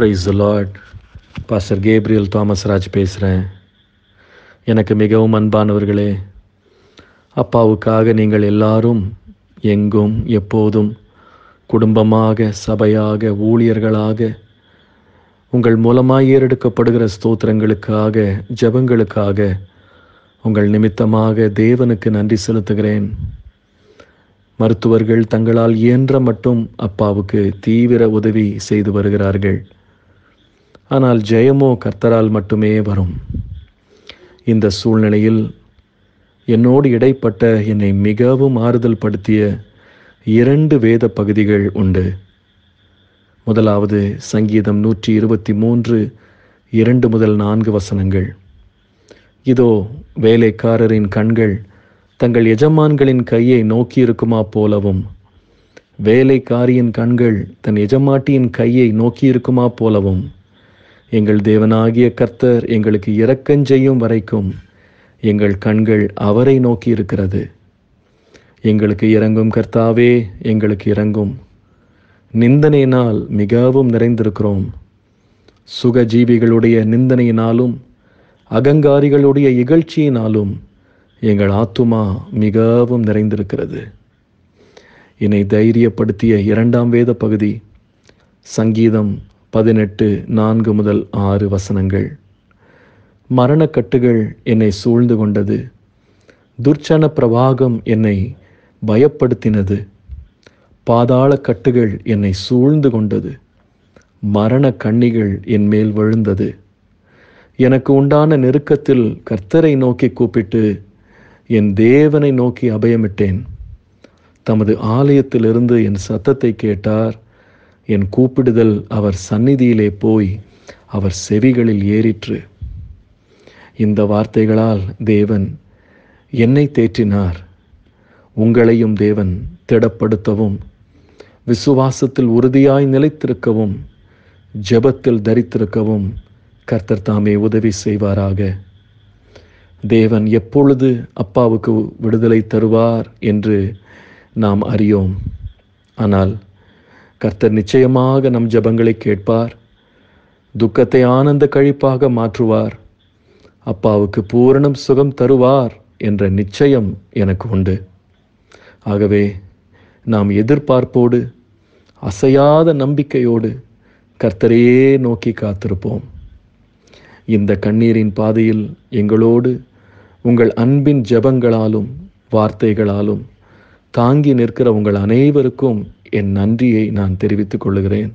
price lord pastor Gabriel Thomas Raj பேசுகிறேன் எனக்கு மிகவும் அன்பானவர்களே அப்பாவுக்காக நீங்கள் எல்லாரும் எங்கும் எப்போதும் குடும்பமாக சபையாக ஊழியர்களாக உங்கள் மூலமாக ஏறெடுக்கப்படுகிற ஸ்தோத்திரங்களுக்காக ஜபங்களுக்காக உங்கள் நிமித்தமாக தேவனுக்கு நன்றி செலுத்துகிறேன் மருத்துவர்கள் தங்களால் இயன்ற மட்டும் அப்பாவுக்கு தீவிர உதவி செய்து வருகிறார்கள் ஆனால் ஜெயமோ கர்த்தரால் மட்டுமே வரும் இந்த சூழ்நிலையில் என்னோடு இடைப்பட்ட என்னை மிகவும் ஆறுதல் படுத்திய இரண்டு வேத பகுதிகள் உண்டு முதலாவது சங்கீதம் நூற்றி இருபத்தி மூன்று இரண்டு முதல் நான்கு வசனங்கள் இதோ வேலைக்காரரின் கண்கள் தங்கள் எஜமான்களின் கையை நோக்கியிருக்குமா போலவும் வேலைக்காரியின் கண்கள் தன் எஜமாட்டியின் கையை நோக்கியிருக்குமா போலவும் எங்கள் தேவனாகிய கர்த்தர் எங்களுக்கு இரக்கஞ்செய்யும் வரைக்கும் எங்கள் கண்கள் அவரை நோக்கி இருக்கிறது எங்களுக்கு இறங்கும் கர்த்தாவே எங்களுக்கு இறங்கும் நிந்தனையினால் மிகவும் நிறைந்திருக்கிறோம் சுகஜீவிகளுடைய நிந்தனையினாலும் அகங்காரிகளுடைய இகழ்ச்சியினாலும் எங்கள் ஆத்துமா மிகவும் நிறைந்திருக்கிறது என்னை தைரியப்படுத்திய இரண்டாம் வேத பகுதி சங்கீதம் பதினெட்டு நான்கு முதல் ஆறு வசனங்கள் மரணக்கட்டுகள் என்னை சூழ்ந்து கொண்டது துர்ச்சன பிரவாகம் என்னை பயப்படுத்தினது பாதாள கட்டுகள் என்னை சூழ்ந்து கொண்டது மரண கண்ணிகள் என் மேல் விழுந்தது எனக்கு உண்டான நெருக்கத்தில் கர்த்தரை நோக்கி கூப்பிட்டு என் தேவனை நோக்கி அபயமிட்டேன் தமது ஆலயத்திலிருந்து என் சத்தத்தை கேட்டார் என் கூப்பிடுதல் அவர் சந்நிதியிலே போய் அவர் செவிகளில் ஏறிற்று இந்த வார்த்தைகளால் தேவன் என்னை தேற்றினார் உங்களையும் தேவன் திடப்படுத்தவும் விசுவாசத்தில் உறுதியாய் நிலைத்திருக்கவும் ஜெபத்தில் தரித்திருக்கவும் கர்த்தர் தாமே உதவி செய்வாராக தேவன் எப்பொழுது அப்பாவுக்கு விடுதலை தருவார் என்று நாம் அறியோம் ஆனால் கர்த்தர் நிச்சயமாக நம் ஜபங்களை கேட்பார் துக்கத்தை ஆனந்த கழிப்பாக மாற்றுவார் அப்பாவுக்கு பூரணம் சுகம் தருவார் என்ற நிச்சயம் எனக்கு உண்டு ஆகவே நாம் எதிர்பார்ப்போடு அசையாத நம்பிக்கையோடு கர்த்தரையே நோக்கி காத்திருப்போம் இந்த கண்ணீரின் பாதையில் எங்களோடு உங்கள் அன்பின் ஜபங்களாலும் வார்த்தைகளாலும் தாங்கி நிற்கிற உங்கள் அனைவருக்கும் என் நன்றியை நான் தெரிவித்துக் கொள்கிறேன்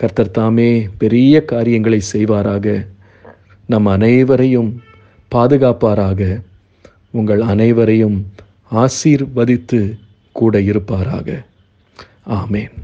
கர்த்தர் தாமே பெரிய காரியங்களை செய்வாராக நம் அனைவரையும் பாதுகாப்பாராக உங்கள் அனைவரையும் ஆசீர்வதித்து கூட இருப்பாராக ஆமேன்